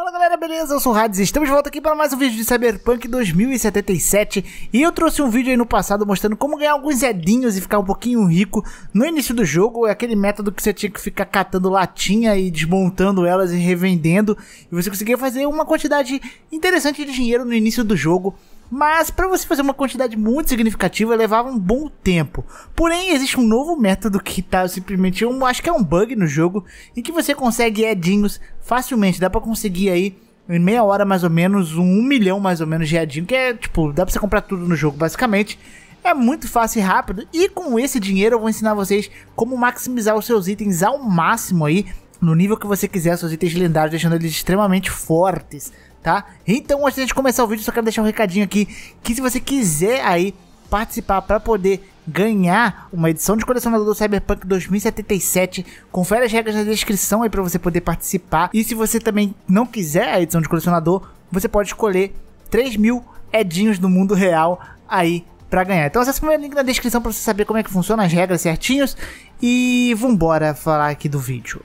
Fala galera, beleza? Eu sou o Hades e estamos de volta aqui para mais um vídeo de Cyberpunk 2077 E eu trouxe um vídeo aí no passado mostrando como ganhar alguns edinhos e ficar um pouquinho rico no início do jogo É aquele método que você tinha que ficar catando latinha e desmontando elas e revendendo E você conseguia fazer uma quantidade interessante de dinheiro no início do jogo mas para você fazer uma quantidade muito significativa levava um bom tempo. Porém, existe um novo método que tá simplesmente, um, acho que é um bug no jogo, e que você consegue edinhos facilmente. Dá para conseguir aí em meia hora mais ou menos, um, um milhão mais ou menos de edinho, que é tipo, dá pra você comprar tudo no jogo basicamente. É muito fácil e rápido, e com esse dinheiro eu vou ensinar vocês como maximizar os seus itens ao máximo aí, no nível que você quiser, seus itens lendários, deixando eles extremamente fortes tá? Então, antes de começar o vídeo, só quero deixar um recadinho aqui, que se você quiser aí participar para poder ganhar uma edição de colecionador do Cyberpunk 2077. Confere as regras na descrição aí para você poder participar. E se você também não quiser a edição de colecionador, você pode escolher 3 mil edinhos do mundo real aí para ganhar. Então acesse o primeiro link na descrição para você saber como é que funciona as regras certinhos. E vambora falar aqui do vídeo.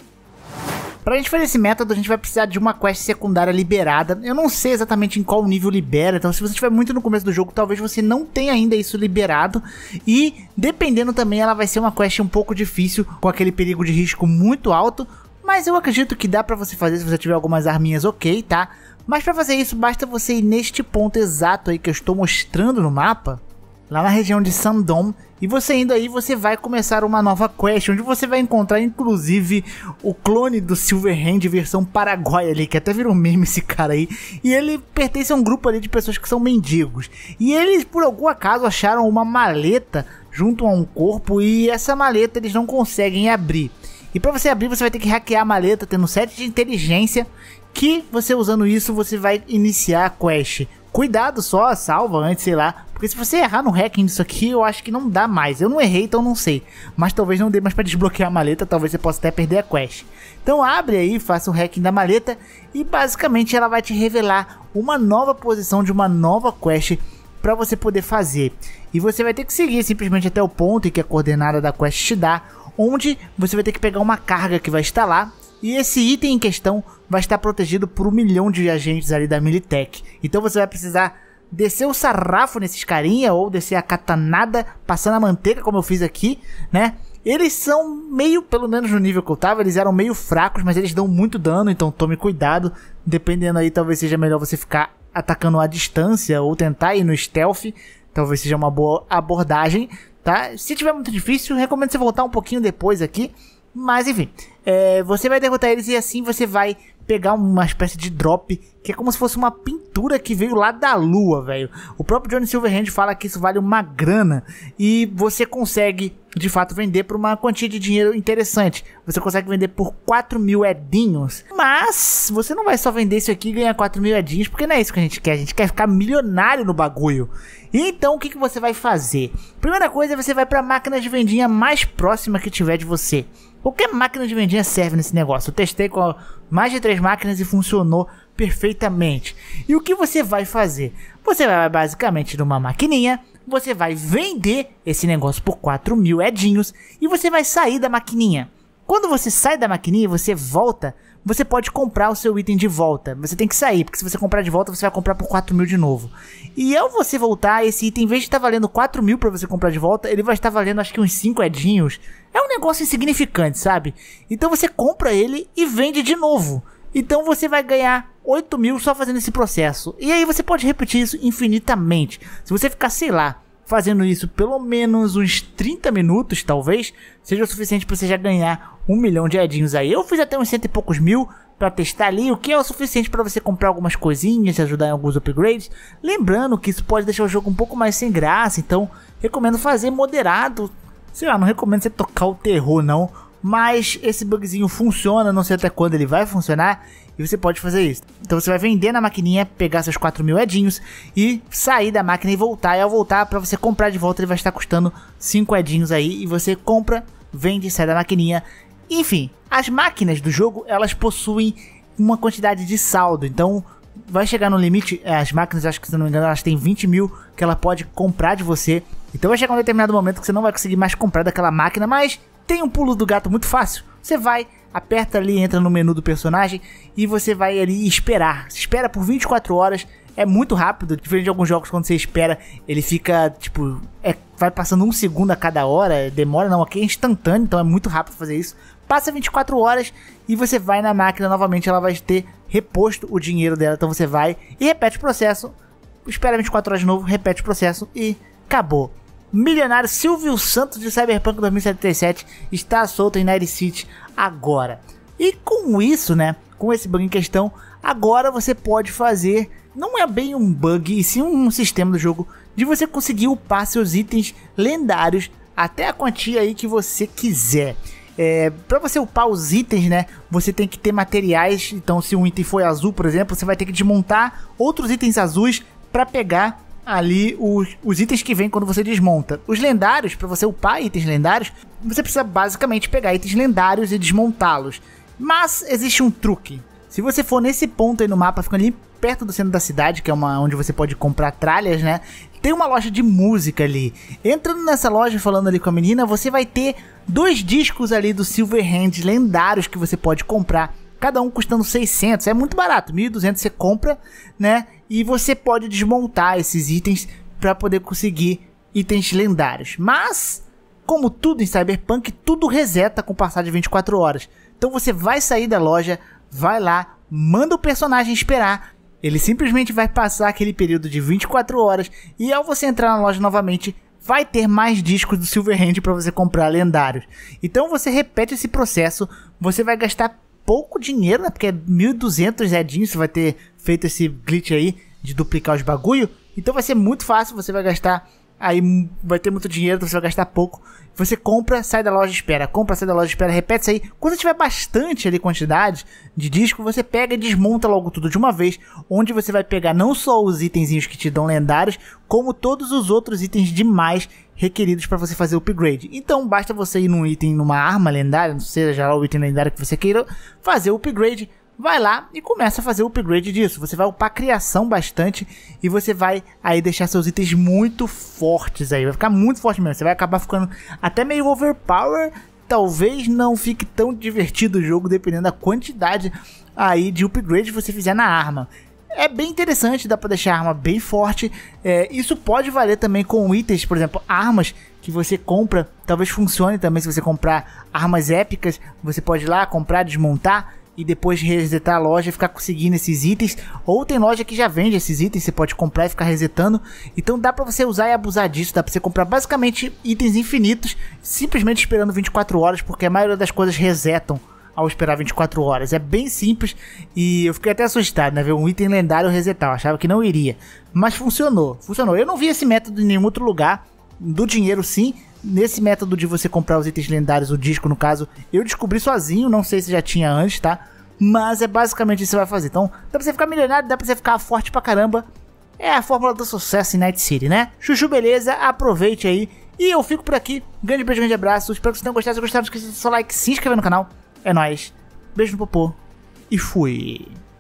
Pra gente fazer esse método, a gente vai precisar de uma quest secundária liberada. Eu não sei exatamente em qual nível libera, então se você estiver muito no começo do jogo, talvez você não tenha ainda isso liberado. E dependendo também, ela vai ser uma quest um pouco difícil, com aquele perigo de risco muito alto. Mas eu acredito que dá pra você fazer se você tiver algumas arminhas ok, tá? Mas para fazer isso, basta você ir neste ponto exato aí que eu estou mostrando no mapa lá na região de Sandom. E você indo aí, você vai começar uma nova quest, onde você vai encontrar inclusive o clone do Silverhand versão Paraguai ali, que até virou meme esse cara aí. E ele pertence a um grupo ali de pessoas que são mendigos. E eles, por algum acaso, acharam uma maleta junto a um corpo e essa maleta eles não conseguem abrir. E para você abrir, você vai ter que hackear a maleta tendo 7 de inteligência, que você usando isso, você vai iniciar a quest. Cuidado só, salva antes, sei lá. Porque se você errar no hacking disso aqui, eu acho que não dá mais. Eu não errei, então não sei. Mas talvez não dê mais para desbloquear a maleta, talvez você possa até perder a quest. Então abre aí, faça o hacking da maleta e basicamente ela vai te revelar uma nova posição de uma nova quest para você poder fazer. E você vai ter que seguir simplesmente até o ponto em que a coordenada da quest te dá, onde você vai ter que pegar uma carga que vai estar lá e esse item em questão vai estar protegido por um milhão de agentes ali da Militech. Então você vai precisar descer o sarrafo nesses carinha ou descer a catanada passando a manteiga como eu fiz aqui, né? Eles são meio, pelo menos no nível que eu tava, eles eram meio fracos, mas eles dão muito dano, então tome cuidado. Dependendo aí, talvez seja melhor você ficar atacando à distância ou tentar ir no stealth, talvez seja uma boa abordagem, tá? Se tiver muito difícil, recomendo você voltar um pouquinho depois aqui mas enfim, é, você vai derrotar eles e assim você vai pegar uma espécie de drop, que é como se fosse uma pintura que veio lá da lua, velho. O próprio Johnny Silverhand fala que isso vale uma grana e você consegue, de fato, vender por uma quantia de dinheiro interessante. Você consegue vender por 4 mil edinhos, mas você não vai só vender isso aqui e ganhar 4 mil edinhos, porque não é isso que a gente quer, a gente quer ficar milionário no bagulho. então, o que, que você vai fazer? Primeira coisa, é você vai para a máquina de vendinha mais próxima que tiver de você. Qualquer máquina de vendinha serve nesse negócio. Eu testei com mais de três máquinas e funcionou perfeitamente. E o que você vai fazer? Você vai basicamente numa maquininha, você vai vender esse negócio por 4 mil edinhos e você vai sair da maquininha. Quando você sai da maquininha e você volta, você pode comprar o seu item de volta. Você tem que sair, porque se você comprar de volta, você vai comprar por 4 mil de novo. E ao você voltar, esse item, em vez de estar tá valendo 4 mil para você comprar de volta, ele vai estar valendo acho que uns 5 edinhos é um negócio insignificante, sabe? Então você compra ele e vende de novo. Então você vai ganhar 8 mil só fazendo esse processo. E aí você pode repetir isso infinitamente. Se você ficar, sei lá, fazendo isso pelo menos uns 30 minutos, talvez, seja o suficiente para você já ganhar um milhão de edinhos aí. Eu fiz até uns cento e poucos mil para testar ali, o que é o suficiente para você comprar algumas coisinhas, ajudar em alguns upgrades. Lembrando que isso pode deixar o jogo um pouco mais sem graça, então recomendo fazer moderado, Sei lá, não recomendo você tocar o terror não, mas esse bugzinho funciona, não sei até quando ele vai funcionar, e você pode fazer isso. Então você vai vender na maquininha, pegar seus 4 mil edinhos e sair da máquina e voltar. E ao voltar, para você comprar de volta, ele vai estar custando 5 edinhos aí, e você compra, vende, sai da maquininha. Enfim, as máquinas do jogo, elas possuem uma quantidade de saldo, então vai chegar no limite, é, as máquinas, acho que se não me engano, elas têm 20 mil que ela pode comprar de você. Então vai chegar um determinado momento que você não vai conseguir mais comprar daquela máquina, mas tem um pulo do gato muito fácil. Você vai, aperta ali, entra no menu do personagem e você vai ali esperar. Você espera por 24 horas. É muito rápido, diferente de alguns jogos quando você espera, ele fica tipo. É, vai passando um segundo a cada hora, demora não, aqui é instantâneo, então é muito rápido fazer isso. Passa 24 horas e você vai na máquina novamente, ela vai ter reposto o dinheiro dela, então você vai e repete o processo, espera 24 horas de novo, repete o processo e acabou milionário Silvio Santos de Cyberpunk 2077 está solto em Night City agora. E com isso, né, com esse bug em questão, agora você pode fazer, não é bem um bug, e sim um sistema do jogo de você conseguir upar seus itens lendários até a quantia aí que você quiser. É, para você upar os itens, né? Você tem que ter materiais. Então, se um item foi azul, por exemplo, você vai ter que desmontar outros itens azuis para pegar ali os, os itens que vem quando você desmonta. Os lendários, para você upar itens lendários, você precisa basicamente pegar itens lendários e desmontá-los. Mas existe um truque. Se você for nesse ponto aí no mapa, ficando ali perto do centro da cidade, que é uma onde você pode comprar tralhas, né? Tem uma loja de música ali. Entrando nessa loja falando ali com a menina, você vai ter dois discos ali do Silverhand lendários que você pode comprar cada um custando 600, é muito barato, 1.200 você compra, né? E você pode desmontar esses itens para poder conseguir itens lendários. Mas, como tudo em Cyberpunk, tudo reseta com o passar de 24 horas. Então você vai sair da loja, vai lá, manda o personagem esperar. Ele simplesmente vai passar aquele período de 24 horas e ao você entrar na loja novamente, vai ter mais discos do Silverhand para você comprar lendários. Então você repete esse processo, você vai gastar pouco dinheiro, né? Porque é 1.200 Edinho, você vai ter feito esse glitch aí de duplicar os bagulho. Então vai ser muito fácil, você vai gastar aí vai ter muito dinheiro, então você vai gastar pouco. Você compra, sai da loja, espera, compra, sai da loja, espera, repete isso aí. Quando tiver bastante ali quantidade de disco, você pega e desmonta logo tudo de uma vez, onde você vai pegar não só os itenzinhos que te dão lendários, como todos os outros itens demais requeridos para você fazer o upgrade. Então basta você ir num item, numa arma lendária, não seja lá o item lendário que você queira, fazer o upgrade, vai lá e começa a fazer o upgrade disso. Você vai upar a criação bastante e você vai aí deixar seus itens muito fortes aí. Vai ficar muito forte mesmo. Você vai acabar ficando até meio overpower. Talvez não fique tão divertido o jogo, dependendo da quantidade aí de upgrade que você fizer na arma. É bem interessante, dá pra deixar a arma bem forte. É, isso pode valer também com itens, por exemplo, armas que você compra. Talvez funcione também se você comprar armas épicas. Você pode ir lá comprar, desmontar e depois resetar a loja e ficar conseguindo esses itens. Ou tem loja que já vende esses itens, você pode comprar e ficar resetando. Então dá para você usar e abusar disso, dá para você comprar basicamente itens infinitos, simplesmente esperando 24 horas, porque a maioria das coisas resetam ao esperar 24 horas. É bem simples e eu fiquei até assustado, né? Ver um item lendário resetar, eu achava que não iria. Mas funcionou, funcionou. Eu não vi esse método em nenhum outro lugar, do dinheiro sim, nesse método de você comprar os itens lendários, o disco no caso, eu descobri sozinho, não sei se já tinha antes, tá? Mas é basicamente isso que você vai fazer. Então, dá pra você ficar milionário, dá pra você ficar forte pra caramba. É a fórmula do sucesso em Night City, né? Chuchu, beleza? Aproveite aí. E eu fico por aqui. Grande beijo, grande abraço. Espero que vocês tenham gostado. Se gostaram, não esqueça de seu like, se inscrever no canal. É nóis. Beijo no popô. E fui.